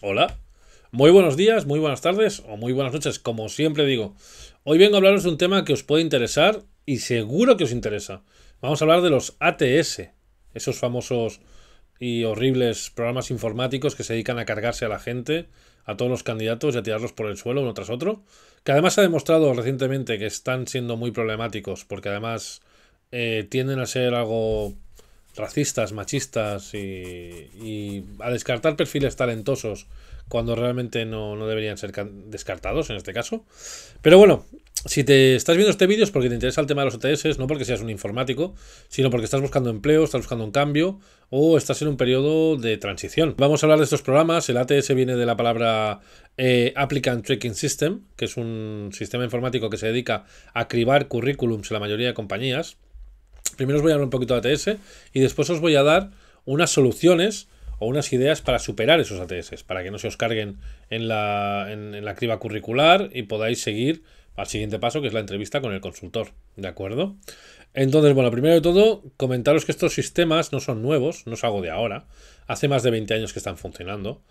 Hola. Muy buenos días, muy buenas tardes o muy buenas noches, como siempre digo. Hoy vengo a hablaros de un tema que os puede interesar y seguro que os interesa. Vamos a hablar de los ATS, esos famosos y horribles programas informáticos que se dedican a cargarse a la gente, a todos los candidatos y a tirarlos por el suelo uno tras otro, que además ha demostrado recientemente que están siendo muy problemáticos, porque además eh, tienden a ser algo racistas, machistas y, a descartar perfiles talentosos cuando realmente no, deberían ser descartados en este caso. Pero bueno, si te estás viendo este vídeo es porque te interesa el tema de los ATS, e no porque seas un informático, sino porque estás buscando empleo, estás buscando un cambio o estás en un periodo de transición. Vamos a hablar de estos programas. El ATS viene de la palabra eh, Applicant Tracking System, que es un sistema informático que se dedica a cribar currículums en la mayoría de compañías. Primero os voy a hablar un poquito de ATS y después os voy a dar unas soluciones o unas ideas para superar esos ATS, para que no se os carguen en la, en, criba curricular y podáis seguir al siguiente paso, que es la entrevista con el consultor, ¿de acuerdo? Entonces, bueno, primero de todo, comentaros que estos sistemas no son nuevos, no es algo de ahora, hace más de 20 años que están funcionando.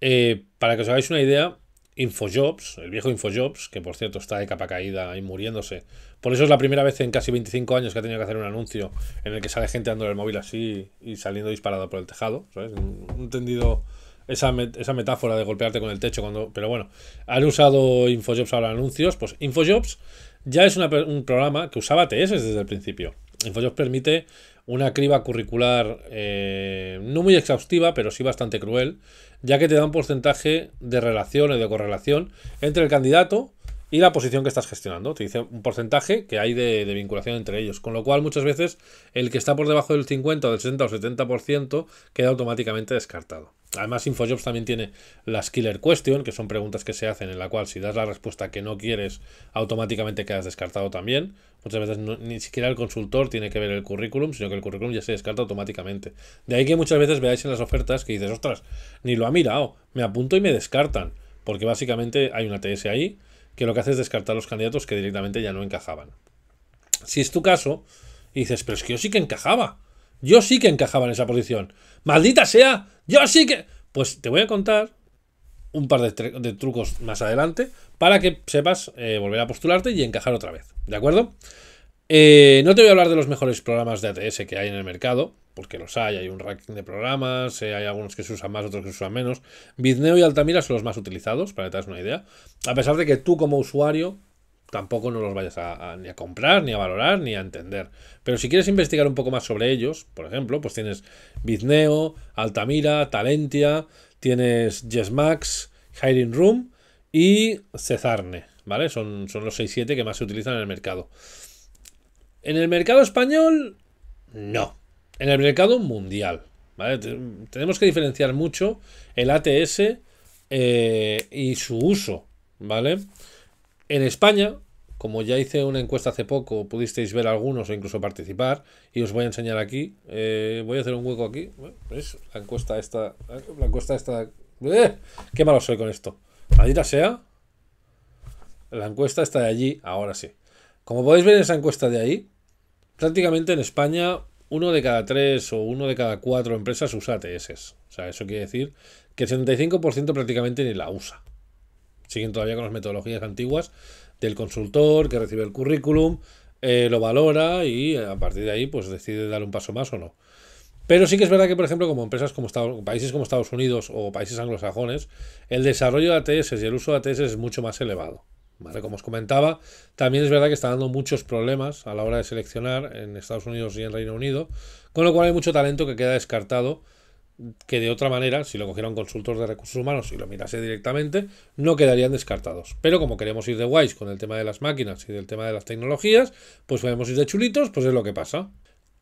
Eh, para que os hagáis una idea, Infojobs, el viejo Infojobs, que por cierto está de capa caída y muriéndose. Por eso es la primera vez en casi 25 años que ha tenido que hacer un anuncio en el que sale gente dándole el móvil así y saliendo disparado por el tejado. ¿sabes? Entendido esa, esa metáfora de golpearte con el techo. cuando Pero bueno, han usado Infojobs ahora anuncios. Pues Infojobs ya es un programa que usaba TS desde el principio. InfoJobs permite una criba curricular eh, no muy exhaustiva, pero sí bastante cruel, ya que te da un porcentaje de relación o de correlación entre el candidato y la posición que estás gestionando. Te dice un porcentaje que hay de, vinculación entre ellos. Con lo cual, muchas veces, el que está por debajo del 50 o del 60 o 70% queda automáticamente descartado. Además, InfoJobs también tiene las killer question, que son preguntas que se hacen en la cual si das la respuesta que no quieres, automáticamente quedas descartado también. Muchas veces ni siquiera el consultor tiene que ver el currículum, sino que el currículum ya se descarta automáticamente. De ahí que muchas veces veáis en las ofertas que dices, ostras, ni lo ha mirado, me apunto y me descartan. Porque básicamente hay una TS ahí, que lo que hace es descartar los candidatos que directamente ya no encajaban. Si es tu caso, dices, pero es que yo sí que encajaba. Yo sí que encajaba en esa posición. Maldita sea, yo sí que... Pues te voy a contar un par de, trucos más adelante para que sepas eh, volver a postularte y encajar otra vez. ¿De acuerdo? Eh, no te voy a hablar de los mejores programas de ATS que hay en el mercado, porque los hay, hay un ranking de programas, eh, hay algunos que se usan más, otros que se usan menos. Bizneo y Altamira son los más utilizados, para que te das una idea. A pesar de que tú como usuario tampoco no los vayas ni a comprar, ni a valorar, ni a entender. Pero si quieres investigar un poco más sobre ellos, por ejemplo, pues tienes Bizneo, Altamira, Talentia, tienes Yesmax, Hiring Room y Cezarne, ¿vale? Son, son los 6-7 que más se utilizan en el mercado. En el mercado español, no. En el mercado mundial, ¿vale? Tenemos que diferenciar mucho el ATS eh, y su uso, ¿vale? En España, como ya hice una encuesta hace poco, pudisteis ver algunos o incluso participar, y os voy a enseñar aquí. Eh, voy a hacer un hueco aquí. ¿Ves? La encuesta esta. La encuesta esta. ¡eh! ¡Qué malo soy con esto! Maldita sea. La encuesta está de allí, ahora sí. Como podéis ver en esa encuesta de ahí, prácticamente en España uno de cada tres o uno de cada cuatro empresas usa ATS. O sea, eso quiere decir que el 75% prácticamente ni la usa. Siguen todavía con las metodologías antiguas del consultor que recibe el currículum, eh, lo valora y eh, a partir de ahí pues decide dar un paso más o no. Pero sí que es verdad que, por ejemplo, como empresas como países como Estados Unidos o países anglosajones, el desarrollo de ATS y el uso de ATS es mucho más elevado. ¿vale? Como os comentaba, también es verdad que está dando muchos problemas a la hora de seleccionar en Estados Unidos y en Reino Unido, con lo cual hay mucho talento que queda descartado que de otra manera, si lo cogieran un consultor de recursos humanos y lo mirase directamente, no quedarían descartados. Pero como queremos ir de guays con el tema de las máquinas y del tema de las tecnologías, pues podemos ir de chulitos, pues es lo que pasa.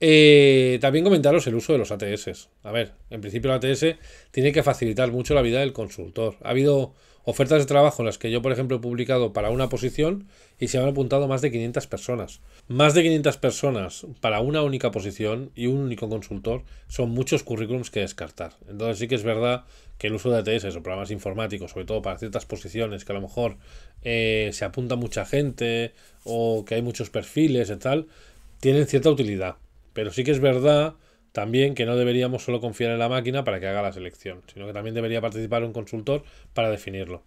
Eh, también comentaros el uso de los ATS. A ver, en principio el ATS tiene que facilitar mucho la vida del consultor. Ha habido ofertas de trabajo en las que yo, por ejemplo, he publicado para una posición y se han apuntado más de 500 personas. Más de 500 personas para una única posición y un único consultor son muchos currículums que descartar. Entonces sí que es verdad que el uso de ATS o programas informáticos, sobre todo para ciertas posiciones que a lo mejor eh, se apunta mucha gente o que hay muchos perfiles y tal, tienen cierta utilidad. Pero sí que es verdad también que no deberíamos solo confiar en la máquina para que haga la selección, sino que también debería participar un consultor para definirlo.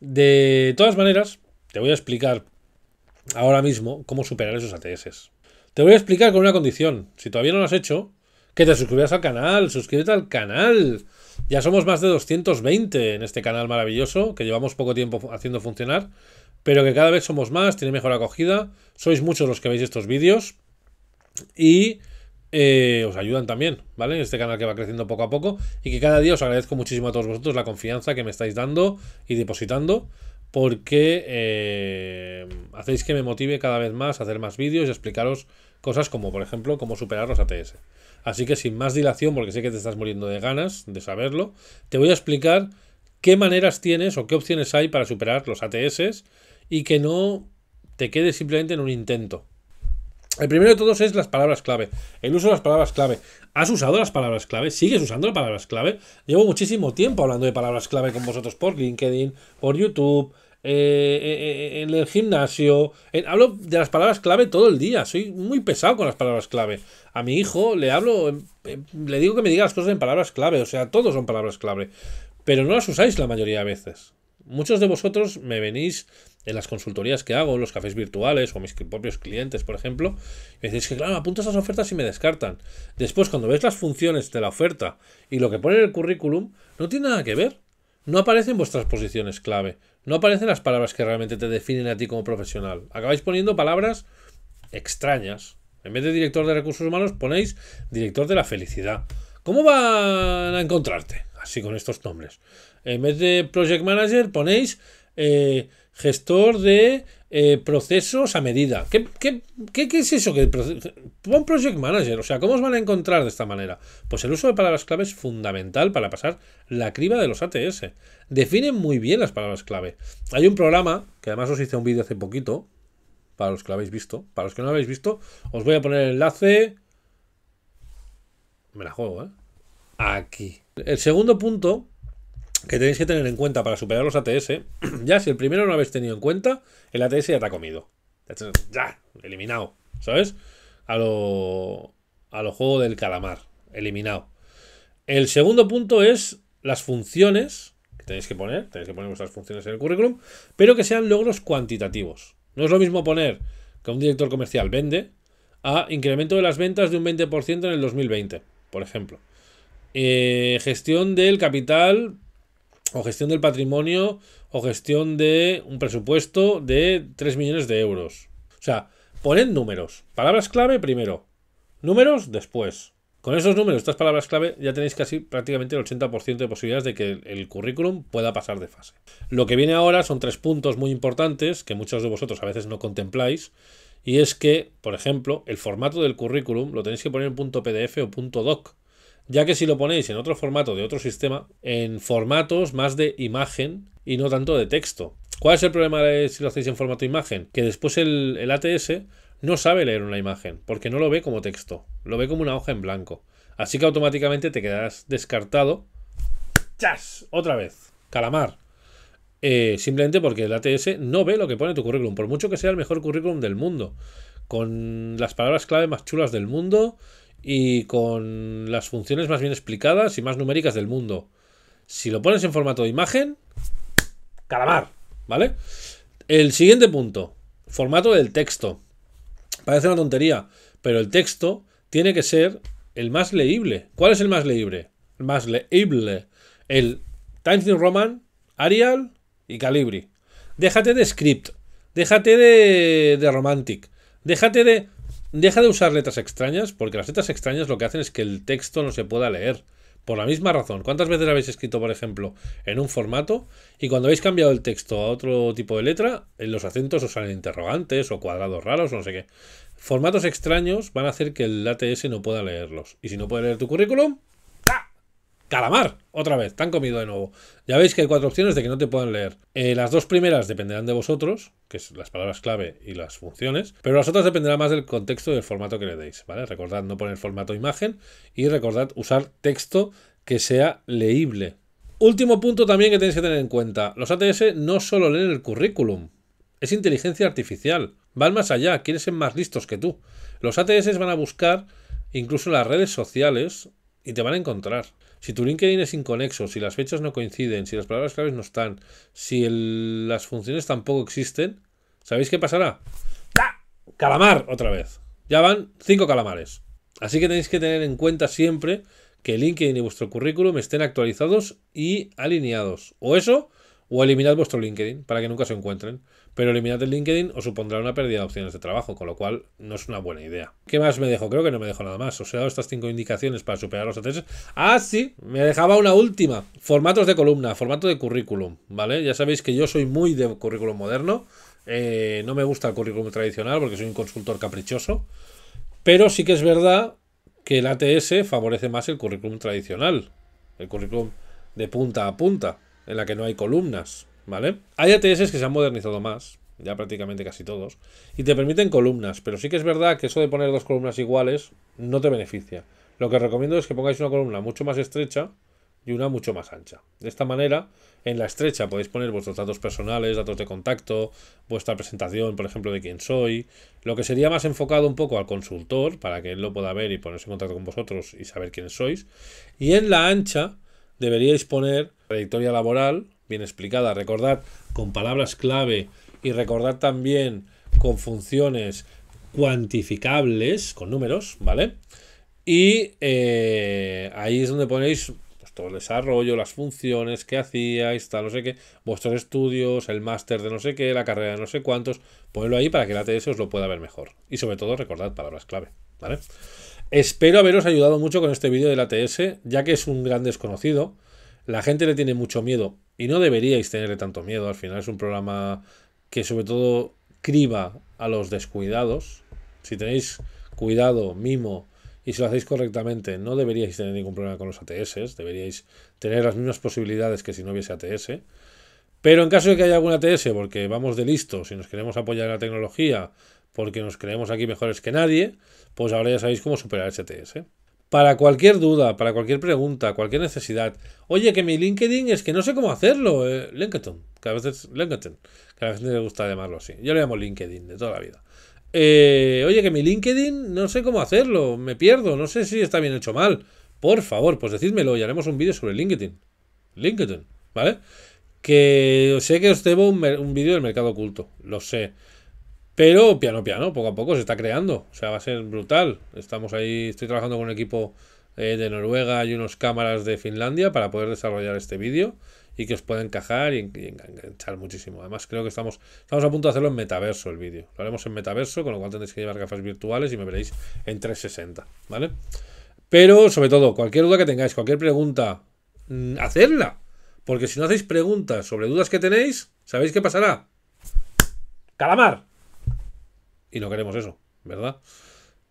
De todas maneras, te voy a explicar ahora mismo cómo superar esos ATS. Te voy a explicar con una condición. Si todavía no lo has hecho, que te suscribas al canal, suscríbete al canal. Ya somos más de 220 en este canal maravilloso que llevamos poco tiempo haciendo funcionar, pero que cada vez somos más, tiene mejor acogida, sois muchos los que veis estos vídeos y eh, os ayudan también, ¿vale? En este canal que va creciendo poco a poco y que cada día os agradezco muchísimo a todos vosotros la confianza que me estáis dando y depositando porque eh, hacéis que me motive cada vez más a hacer más vídeos y explicaros cosas como, por ejemplo, cómo superar los ATS. Así que sin más dilación, porque sé que te estás muriendo de ganas de saberlo, te voy a explicar qué maneras tienes o qué opciones hay para superar los ATS y que no te quedes simplemente en un intento. El primero de todos es las palabras clave, el uso de las palabras clave. ¿Has usado las palabras clave? ¿Sigues usando las palabras clave? Llevo muchísimo tiempo hablando de palabras clave con vosotros por LinkedIn, por YouTube, eh, eh, eh, en el gimnasio. hablo de las palabras clave todo el día. Soy muy pesado con las palabras clave. A mi hijo le hablo, em, em, le digo que me diga las cosas en palabras clave. O sea, todos son palabras clave. Pero no las usáis la mayoría de veces muchos de vosotros me venís en las consultorías que hago, en los cafés virtuales o mis propios clientes, por ejemplo, y decís que, claro, apunto esas ofertas y me descartan. Después, cuando ves las funciones de la oferta y lo que pone en el currículum, no tiene nada que ver. No aparecen vuestras posiciones clave, no aparecen las palabras que realmente te definen a ti como profesional. Acabáis poniendo palabras extrañas. En vez de director de recursos humanos, ponéis director de la felicidad. ¿Cómo van a encontrarte? así con estos nombres. En vez de Project Manager ponéis eh, gestor de eh, procesos a medida. ¿Qué, es eso? Pon Project Manager. O sea, ¿cómo os van a encontrar de esta manera? Pues el uso de palabras clave es fundamental para pasar la criba de los ATS. Definen muy bien las palabras clave. Hay un programa, que además os hice un vídeo hace poquito, para los que lo habéis visto. Para los que no lo habéis visto, os voy a poner el enlace. Me la juego, ¿eh? aquí. El segundo punto que tenéis que tener en cuenta para superar los ATS, ya si el primero no habéis tenido en cuenta, el ATS ya te ha comido. Ya, eliminado, ¿sabes? A lo, a lo juego del calamar, eliminado. El segundo punto es las funciones que tenéis que poner, tenéis que poner vuestras funciones en el currículum, pero que sean logros cuantitativos. No es lo mismo poner que un director comercial vende a incremento de las ventas de un 20% en el 2020, por ejemplo. Eh, gestión del capital o gestión del patrimonio o gestión de un presupuesto de 3 millones de euros. O sea, poned números. Palabras clave primero. Números después. Con esos números, estas palabras clave, ya tenéis casi prácticamente el 80% de posibilidades de que el, currículum pueda pasar de fase. Lo que viene ahora son tres puntos muy importantes que muchos de vosotros a veces no contempláis. Y es que, por ejemplo, el formato del currículum lo tenéis que poner en punto PDF o punto doc ya que si lo ponéis en otro formato de otro sistema, en formatos más de imagen y no tanto de texto. ¿Cuál es el problema si lo hacéis en formato imagen? Que después el, ATS no sabe leer una imagen, porque no lo ve como texto, lo ve como una hoja en blanco. Así que automáticamente te quedarás descartado. ¡Chas! Otra vez. Calamar. Eh, simplemente porque el ATS no ve lo que pone tu currículum, por mucho que sea el mejor currículum del mundo, con las palabras clave más chulas del mundo, y con las funciones más bien explicadas y más numéricas del mundo. Si lo pones en formato de imagen, calamar, ¿vale? El siguiente punto, formato del texto. Parece una tontería, pero el texto tiene que ser el más leíble. ¿Cuál es el más leíble? El más leíble. El Times New Roman, Arial y Calibri. Déjate de script, déjate de, de romantic, déjate de Deja de usar letras extrañas, porque las letras extrañas lo que hacen es que el texto no se pueda leer. Por la misma razón, ¿cuántas veces habéis escrito, por ejemplo, en un formato y cuando habéis cambiado el texto a otro tipo de letra, en eh, los acentos os salen interrogantes o cuadrados raros o no sé qué? Formatos extraños van a hacer que el ATS no pueda leerlos. Y si no puede leer tu currículum, Calamar, otra vez, te han comido de nuevo. Ya veis que hay cuatro opciones de que no te puedan leer. Eh, las dos primeras dependerán de vosotros, que es las palabras clave y las funciones, pero las otras dependerán más del contexto y del formato que le deis, ¿vale? Recordad no poner formato imagen y recordad usar texto que sea leíble. Último punto también que tenéis que tener en cuenta. Los ATS no solo leen el currículum, es inteligencia artificial. Van más allá, quieren ser más listos que tú. Los ATS van a buscar incluso en las redes sociales y te van a encontrar. Si tu LinkedIn es inconexo, si las fechas no coinciden, si las palabras claves no están, si las funciones tampoco existen, ¿sabéis qué pasará? Calamar otra vez. Ya van cinco calamares. Así que tenéis que tener en cuenta siempre que LinkedIn y vuestro currículum estén actualizados y alineados. O eso, o eliminad vuestro LinkedIn para que nunca se encuentren. Pero eliminad el LinkedIn os supondrá una pérdida de opciones de trabajo, con lo cual no es una buena idea. ¿Qué más me dejo? Creo que no me dejo nada más. Os he dado estas cinco indicaciones para superar los ATS. Ah, sí, me dejaba una última. Formatos de columna, formato de currículum, ¿vale? Ya sabéis que yo soy muy de currículum moderno. Eh, no me gusta el currículum tradicional porque soy un consultor caprichoso. Pero sí que es verdad que el ATS favorece más el currículum tradicional, el currículum de punta a punta en la que no hay columnas, ¿vale? Hay ATS e que se han modernizado más, ya prácticamente casi todos, y te permiten columnas, pero sí que es verdad que eso de poner dos columnas iguales no te beneficia. Lo que recomiendo es que pongáis una columna mucho más estrecha y una mucho más ancha. De esta manera, en la estrecha podéis poner vuestros datos personales, datos de contacto, vuestra presentación, por ejemplo, de quién soy, lo que sería más enfocado un poco al consultor, para que él lo pueda ver y ponerse en contacto con vosotros y saber quién sois. Y en la ancha deberíais poner trayectoria laboral, bien explicada, recordar con palabras clave y recordar también con funciones cuantificables, con números, ¿vale? Y eh, ahí es donde ponéis pues, todo el desarrollo, las funciones que hacíais, tal, no sé qué, vuestros estudios, el máster de no sé qué, la carrera de no sé cuántos, ponedlo ahí para que la ATS os lo pueda ver mejor. Y sobre todo recordad palabras clave, ¿vale? Espero haberos ayudado mucho con este vídeo de la ATS, ya que es un gran desconocido. La gente le tiene mucho miedo y no deberíais tenerle tanto miedo. Al final es un programa que sobre todo criba a los descuidados. Si tenéis cuidado, mimo y si lo hacéis correctamente, no deberíais tener ningún problema con los ATS, deberíais tener las mismas posibilidades que si no hubiese ATS. Pero en caso de que haya algún ATS, porque vamos de listos y nos queremos apoyar en la tecnología, porque nos creemos aquí mejores que nadie, pues ahora ya sabéis cómo superar ese ATS para cualquier duda, para cualquier pregunta, cualquier necesidad. Oye, que mi LinkedIn es que no sé cómo hacerlo. Eh, LinkedIn, que a veces LinkedIn, que a veces le gusta llamarlo así. Yo le llamo LinkedIn de toda la vida. Eh, oye, que mi LinkedIn no sé cómo hacerlo, me pierdo, no sé si está bien hecho o mal. Por favor, pues decídmelo y haremos un vídeo sobre LinkedIn. LinkedIn, ¿vale? Que sé que os debo un, un vídeo del mercado oculto, lo sé. Pero piano piano, poco a poco se está creando. O sea, va a ser brutal. Estamos ahí, estoy trabajando con un equipo eh, de Noruega y unos cámaras de Finlandia para poder desarrollar este vídeo y que os pueda encajar y, enganchar muchísimo. Además, creo que estamos, estamos a punto de hacerlo en metaverso el vídeo. Lo haremos en metaverso, con lo cual tendréis que llevar gafas virtuales y me veréis en 360, ¿vale? Pero, sobre todo, cualquier duda que tengáis, cualquier pregunta, ¡hacerla! Mm, hacedla. Porque si no hacéis preguntas sobre dudas que tenéis, ¿sabéis qué pasará? ¡Calamar! y no queremos eso, ¿verdad?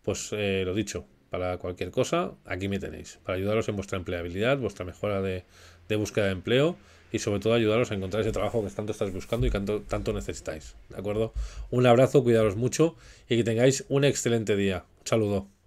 Pues eh, lo dicho, para cualquier cosa, aquí me tenéis, para ayudaros en vuestra empleabilidad, vuestra mejora de, búsqueda de empleo y sobre todo ayudaros a encontrar ese trabajo que tanto estáis buscando y tanto, tanto necesitáis, ¿de acuerdo? Un abrazo, cuidaros mucho y que tengáis un excelente día. Un saludo.